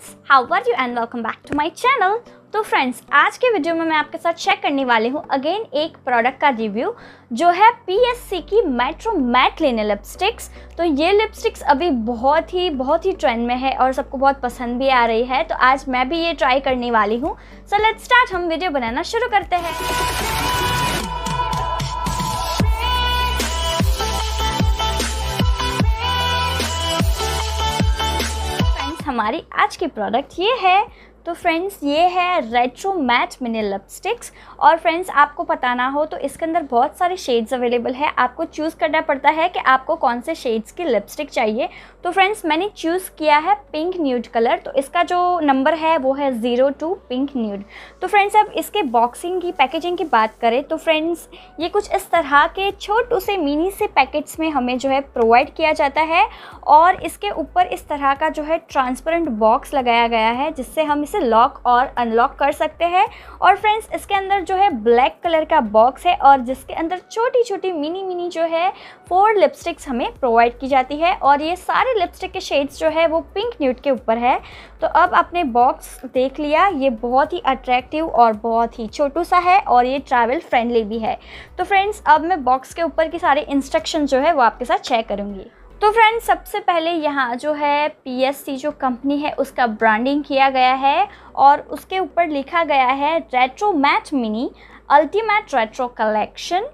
friends how are you and welcome back to my channel तो friends आज के video में मैं आपके साथ चेक करने वाली हूँ अगेन एक प्रोडक्ट का रिव्यू जो है सी की मेट्रो मैट लेने लिपस्टिक्स तो ये लिपस्टिक्स अभी बहुत ही बहुत ही ट्रेंड में है और सबको बहुत पसंद भी आ रही है तो आज मैं भी ये ट्राई करने वाली हूँ सो लेट स्टार्ट हम वीडियो बनाना शुरू करते हैं हमारी आज की प्रोडक्ट ये है तो फ्रेंड्स ये है रेट्रो मैट मिनी लिपस्टिक्स और फ्रेंड्स आपको पता ना हो तो इसके अंदर बहुत सारे शेड्स अवेलेबल है आपको चूज़ करना पड़ता है कि आपको कौन से शेड्स की लिपस्टिक चाहिए तो फ्रेंड्स मैंने चूज़ किया है पिंक न्यूड कलर तो इसका जो नंबर है वो है ज़ीरो टू पिंक न्यूड तो फ्रेंड्स अब इसके बॉक्सिंग की पैकेजिंग की बात करें तो फ्रेंड्स ये कुछ इस तरह के छोटू से मिनी से पैकेट्स में हमें जो है प्रोवाइड किया जाता है और इसके ऊपर इस तरह का जो है ट्रांसपेरेंट बॉक्स लगाया गया है जिससे हम इसे लॉक और अनलॉक कर सकते हैं और फ्रेंड्स इसके अंदर जो है ब्लैक कलर का बॉक्स है और जिसके अंदर छोटी छोटी मिनी मिनी जो है फोर लिपस्टिक्स हमें प्रोवाइड की जाती है और ये सारे लिपस्टिक के शेड्स जो है वो पिंक न्यूट के ऊपर है तो अब आपने बॉक्स देख लिया ये बहुत ही अट्रैक्टिव और बहुत ही छोटू सा है और ये ट्रैवल फ्रेंडली भी है तो फ्रेंड्स अब मैं बॉक्स के ऊपर की सारे इंस्ट्रक्शन जो है वो आपके साथ चेक करूँगी तो फ्रेंड्स सबसे पहले यहाँ जो है पीएससी जो कंपनी है उसका ब्रांडिंग किया गया है और उसके ऊपर लिखा गया है retro matte mini ultimate retro collection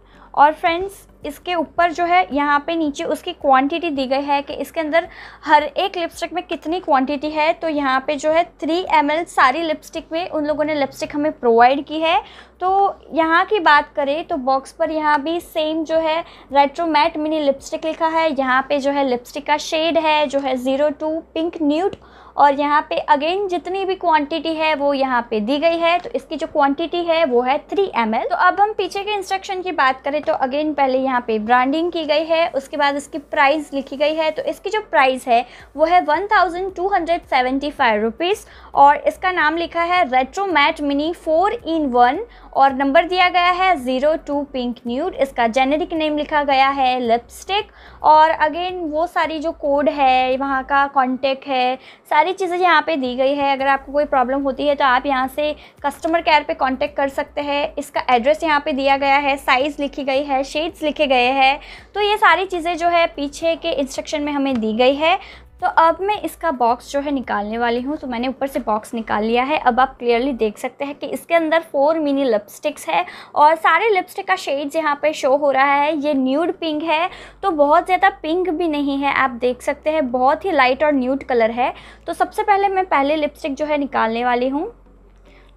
और फ्रेंड्स इसके ऊपर जो है यहाँ पे नीचे उसकी क्वांटिटी दी गई है कि इसके अंदर हर एक लिपस्टिक में कितनी क्वांटिटी है तो यहाँ पे जो है थ्री एम सारी लिपस्टिक में उन लोगों ने लिपस्टिक हमें प्रोवाइड की है तो यहाँ की बात करें तो बॉक्स पर यहाँ भी सेम जो है रेट्रोमैट मिनी लिपस्टिक लिखा है यहाँ पर जो है लिपस्टिक का शेड है जो है ज़ीरो टू पिंक न्यूट और यहाँ पे अगेन जितनी भी क्वांटिटी है वो यहाँ पे दी गई है तो इसकी जो क्वांटिटी है वो है थ्री एम तो अब हम पीछे के इंस्ट्रक्शन की बात करें तो अगेन पहले यहाँ यहाँ पे ब्रांडिंग की गई है उसके बाद इसकी प्राइस लिखी गई है तो इसकी जो प्राइस है वो है one thousand two hundred seventy five rupees और इसका नाम लिखा है retro matte mini four in one और नंबर दिया गया है ज़ीरो टू पिंक न्यूड इसका जेनेरिक नेम लिखा गया है लिपस्टिक और अगेन वो सारी जो कोड है वहाँ का कॉन्टेक्ट है सारी चीज़ें यहाँ पर दी गई है अगर आपको कोई प्रॉब्लम होती है तो आप यहाँ से कस्टमर केयर पर कॉन्टेक्ट कर सकते हैं इसका एड्रेस यहाँ पर दिया गया है साइज़ लिखी गई है शेड्स लिखी लिखे गए हैं तो ये सारी चीज़ें जो है पीछे के इंस्ट्रक्शन में हमें दी गई है तो अब मैं इसका बॉक्स जो है निकालने वाली हूँ तो मैंने ऊपर से बॉक्स निकाल लिया है अब आप क्लियरली देख सकते हैं कि इसके अंदर फोर मिनी लिपस्टिक्स है और सारे लिपस्टिक का शेड यहाँ पे शो हो रहा है ये न्यूड पिंक है तो बहुत ज़्यादा पिंक भी नहीं है आप देख सकते हैं बहुत ही लाइट और न्यूड कलर है तो सबसे पहले मैं पहले लिपस्टिक जो है निकालने वाली हूँ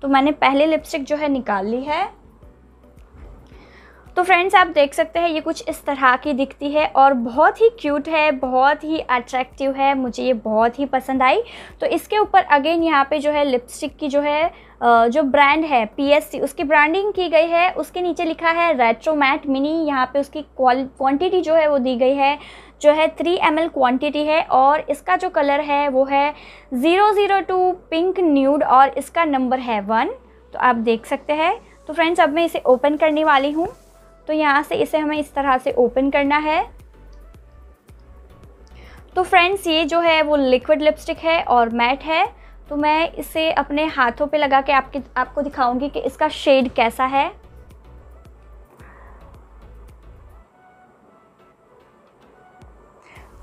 तो मैंने पहले लिपस्टिक जो है निकाल ली है तो फ्रेंड्स आप देख सकते हैं ये कुछ इस तरह की दिखती है और बहुत ही क्यूट है बहुत ही अट्रैक्टिव है मुझे ये बहुत ही पसंद आई तो इसके ऊपर अगेन यहाँ पे जो है लिपस्टिक की जो है जो ब्रांड है पीएससी उसकी ब्रांडिंग की गई है उसके नीचे लिखा है रेट्रो मैट मिनी यहाँ पे उसकी क्वांटिटी जो है वो दी गई है जो है थ्री एम क्वांटिटी है और इसका जो कलर है वो है zero zero two pink nude और इसका नंबर है वन तो आप देख सकते हैं तो फ्रेंड्स अब मैं इसे ओपन करने वाली हूँ तो यहाँ से इसे हमें इस तरह से ओपन करना है तो फ्रेंड्स ये जो है वो लिक्विड लिपस्टिक है और मैट है तो मैं इसे अपने हाथों पे लगा के आपके आपको दिखाऊंगी कि इसका शेड कैसा है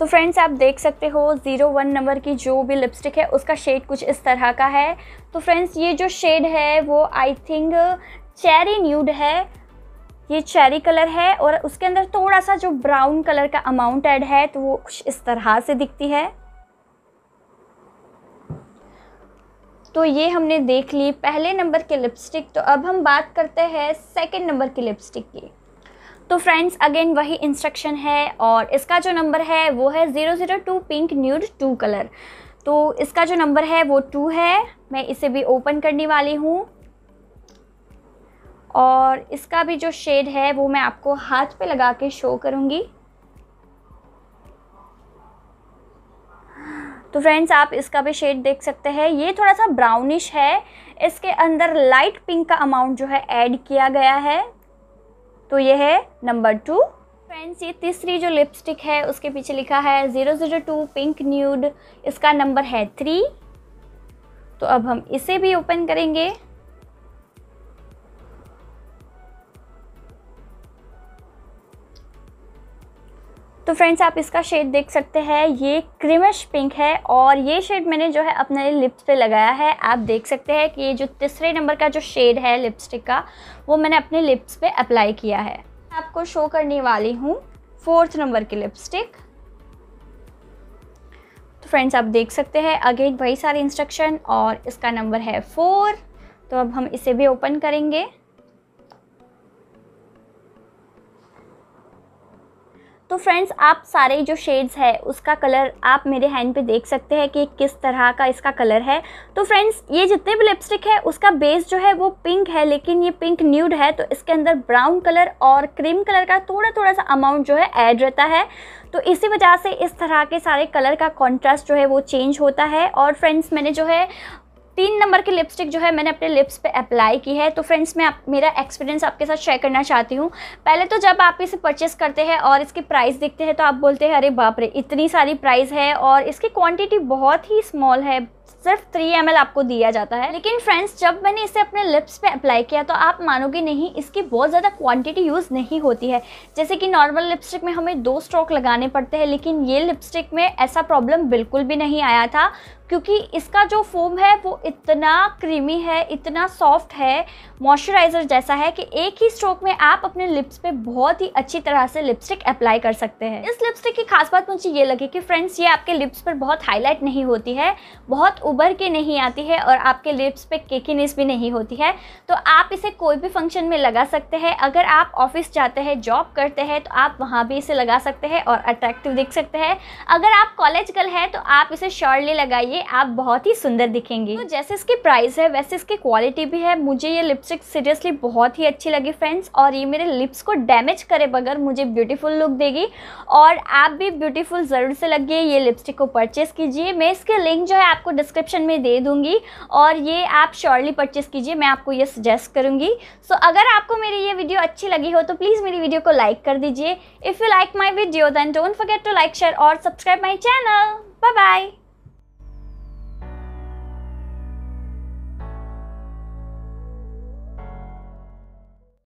तो फ्रेंड्स आप देख सकते हो ज़ीरो वन नंबर की जो भी लिपस्टिक है उसका शेड कुछ इस तरह का है तो फ्रेंड्स ये जो शेड है वो आई थिंक चेरी न्यूड है ये चेरी कलर है और उसके अंदर थोड़ा सा जो ब्राउन कलर का अमाउंट ऐड है तो वो कुछ इस तरह से दिखती है तो ये हमने देख ली पहले नंबर के लिपस्टिक तो अब हम बात करते हैं सेकेंड नंबर की लिपस्टिक की तो फ्रेंड्स अगेन वही इंस्ट्रक्शन है और इसका जो नंबर है वो है zero zero two pink nude two colour तो इसका जो नंबर है वो टू है मैं इसे भी ओपन करने वाली हूँ और इसका भी जो शेड है वो मैं आपको हाथ पे लगा के शो करूँगी तो फ्रेंड्स आप इसका भी शेड देख सकते हैं ये थोड़ा सा ब्राउनिश है इसके अंदर लाइट पिंक का अमाउंट जो है ऐड किया गया है तो ये है नंबर टू फ्रेंड्स ये तीसरी जो लिपस्टिक है उसके पीछे लिखा है zero zero two pink nude इसका नंबर है थ्री तो अब हम इसे भी ओपन करेंगे तो फ्रेंड्स आप इसका शेड देख सकते हैं ये क्रीमिश पिंक है और ये शेड मैंने जो है अपने लिप्स पे लगाया है आप देख सकते हैं कि ये जो तीसरे नंबर का जो शेड है लिपस्टिक का वो मैंने अपने लिप्स पे अप्लाई किया है आपको शो करने वाली हूँ फोर्थ नंबर की लिपस्टिक तो फ्रेंड्स आप देख सकते हैं अगेन वही सारे इंस्ट्रक्शन और इसका नंबर है फोर तो अब हम इसे भी ओपन करेंगे तो फ्रेंड्स आप सारे जो शेड्स है उसका कलर आप मेरे हैंड पे देख सकते हैं कि किस तरह का इसका कलर है तो फ्रेंड्स ये जितने भी लिपस्टिक है उसका बेस जो है वो पिंक है लेकिन ये पिंक न्यूड है तो इसके अंदर ब्राउन कलर और क्रीम कलर का थोड़ा थोड़ा सा अमाउंट जो है ऐड रहता है तो इसी वजह से इस तरह के सारे कलर का कॉन्ट्रास्ट जो है वो चेंज होता है और फ्रेंड्स मैंने जो है तीन नंबर की लिपस्टिक जो है मैंने अपने लिप्स पे अप्लाई की है तो फ्रेंड्स मैं आप मेरा एक्सपीरियंस आपके साथ शेयर करना चाहती हूँ पहले तो जब आप इसे परचेस करते हैं और इसके प्राइस देखते हैं तो आप बोलते हैं अरे बाप रे इतनी सारी प्राइस है और इसकी क्वांटिटी बहुत ही स्मॉल है सिर्फ थ्री एम आपको दिया जाता है लेकिन फ्रेंड्स जब मैंने इसे अपने लिप्स पे अप्लाई किया तो आप मानोगे नहीं इसकी बहुत ज़्यादा क्वांटिटी यूज़ नहीं होती है जैसे कि नॉर्मल लिपस्टिक में हमें दो स्ट्रोक लगाने पड़ते हैं लेकिन ये लिपस्टिक में ऐसा प्रॉब्लम बिल्कुल भी नहीं आया था क्योंकि इसका जो फोम है वो इतना क्रीमी है इतना सॉफ्ट है मॉइस्चराइज़र जैसा है कि एक ही स्ट्रोक में आप अपने लिप्स पे बहुत ही अच्छी तरह से लिपस्टिक अप्लाई कर सकते हैं इस लिपस्टिक की खास बात मुझे ये लगी कि फ्रेंड्स ये आपके लिप्स पर बहुत हाईलाइट नहीं होती है बहुत बहुत उभर के नहीं आती है और आपके लिप्स पे केकीनेस भी नहीं होती है तो आप इसे कोई भी फंक्शन में लगा सकते हैं अगर आप ऑफिस जाते हैं जॉब करते हैं तो आप वहाँ भी इसे लगा सकते हैं और अट्रैक्टिव दिख सकते हैं अगर आप कॉलेज गर्ल है तो आप इसे शॉर्टली लगाइए आप बहुत ही सुंदर दिखेंगे तो जैसे इसकी प्राइस है वैसे इसकी क्वालिटी भी है मुझे ये लिपस्टिक सीरियसली बहुत ही अच्छी लगी फ्रेंड्स और ये मेरे लिप्स को डैमेज करे बगैर मुझे ब्यूटीफुल लुक देगी और आप भी ब्यूटीफुल ज़रूर से लगिए ये लिपस्टिक को परचेस कीजिए मैं इसके लिंक जो है आपको डिस्क्रिप्शन में दे दूंगी और ये आप श्योरली परचेस कीजिए मैं आपको ये सजेस्ट करूंगी सो so, अगर आपको मेरी ये वीडियो अच्छी लगी हो तो प्लीज़ मेरी वीडियो को लाइक कर दीजिए if you like my video then don't forget to like share और subscribe my channel bye bye